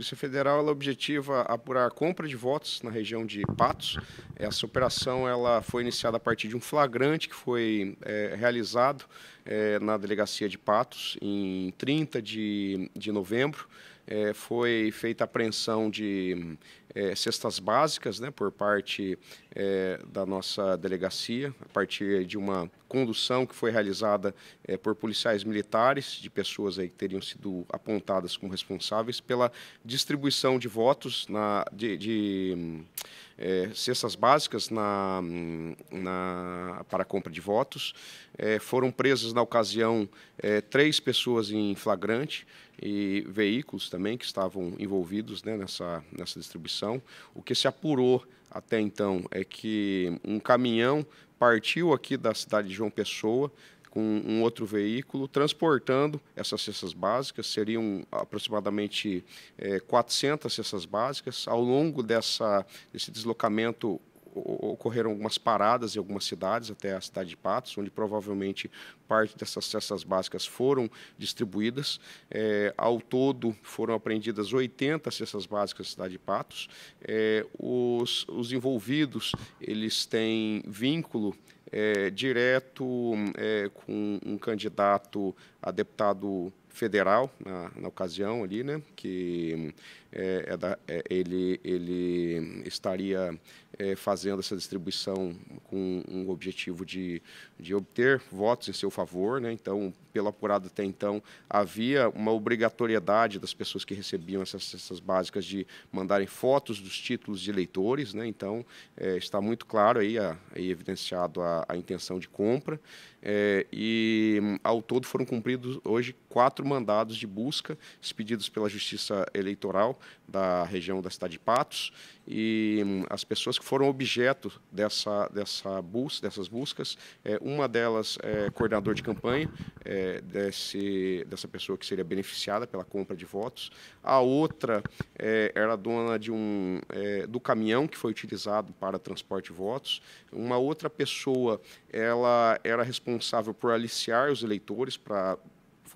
Polícia Federal ela objetiva apurar a compra de votos na região de Patos. Essa operação ela foi iniciada a partir de um flagrante que foi é, realizado é, na delegacia de Patos em 30 de, de novembro é, foi feita a apreensão de é, cestas básicas né, por parte é, da nossa delegacia, a partir de uma condução que foi realizada é, por policiais militares, de pessoas aí que teriam sido apontadas como responsáveis pela distribuição de votos na, de, de é, cestas básicas na, na, para a compra de votos. É, foram presas, na ocasião, três pessoas em flagrante, e veículos também que estavam envolvidos né, nessa, nessa distribuição. O que se apurou até então é que um caminhão partiu aqui da cidade de João Pessoa com um outro veículo, transportando essas cestas básicas, seriam aproximadamente é, eh, 400 cestas básicas. Ao longo dessa, desse deslocamento ocorreram algumas paradas em algumas cidades, até a cidade de Patos, onde provavelmente parte dessas cestas básicas foram distribuídas. É, ao todo, foram apreendidas 80 cestas básicas da cidade de Patos. É, os, os envolvidos, eles têm vínculo é, direto é, com um candidato a deputado federal na, na, ocasião ali, né, que é, é da, é, ele, ele estaria é, fazendo essa distribuição com um objetivo de, de obter votos em seu favor, né, então, pelo apurado até então, havia uma obrigatoriedade das pessoas que recebiam essas essas básicas de mandarem fotos dos títulos de eleitores, né, então, é, está muito claro aí, a, aí evidenciado a, a intenção de compra, é, e ao todo foram cumpridos hoje quatro mandados de busca expedidos pela Justiça Eleitoral da região da cidade de Patos e hum, as pessoas que foram objeto dessa, dessa bus, dessas buscas, é, uma delas é coordenador de campanha é, desse, dessa pessoa que seria beneficiada pela compra de votos, a outra é, era dona de um, é, do caminhão que foi utilizado para transporte de votos, uma outra pessoa ela era responsável por aliciar os eleitores para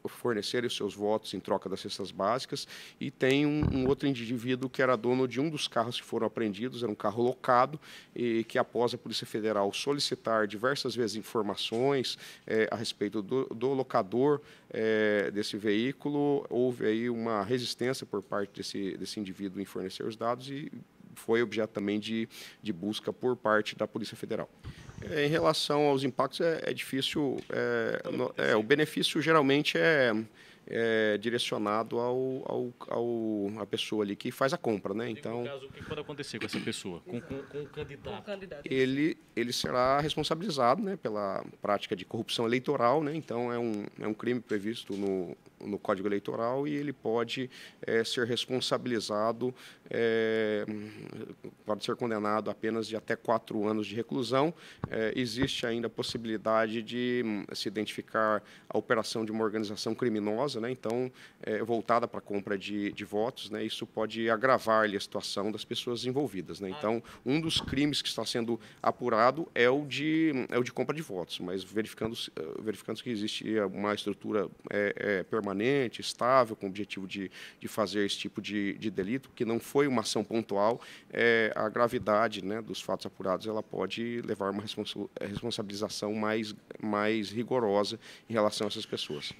fornecerem os seus votos em troca das cestas básicas. E tem um, um, outro indivíduo que era dono de um dos carros que foram apreendidos, era um carro locado, e que após a Polícia Federal solicitar diversas vezes informações é, a respeito do, do locador é, desse veículo, houve aí uma resistência por parte desse, desse indivíduo em fornecer os dados e foi objeto também de, de busca por parte da Polícia Federal. É, em relação aos impactos, é, é difícil. É, é, o benefício geralmente é, é direcionado ao, ao, ao, a pessoa ali que faz a compra, né? Então, no caso, o que pode acontecer com essa pessoa, com, com, com, o candidato? Com o candidato. Ele, ele será responsabilizado, né, pela prática de corrupção eleitoral, né? Então é um, é um crime previsto no no Código Eleitoral e ele pode é, ser responsabilizado, é, pode ser condenado apenas de até quatro anos de reclusão. É, existe ainda a possibilidade de hum, se identificar a operação de uma organização criminosa, né? então voltada para a compra de, de votos, né? isso pode agravar a situação das pessoas envolvidas. Né? Então, um dos crimes que está sendo apurado é o de, hum, é o de compra de votos, mas verificando, verificando que existe uma estrutura permanente permanente, estável, com o objetivo de, de fazer esse tipo de, de delito, que não foi uma ação pontual, é, a gravidade né, dos fatos apurados ela pode levar a uma responsa é, responsabilização mais, mais rigorosa em relação a essas pessoas.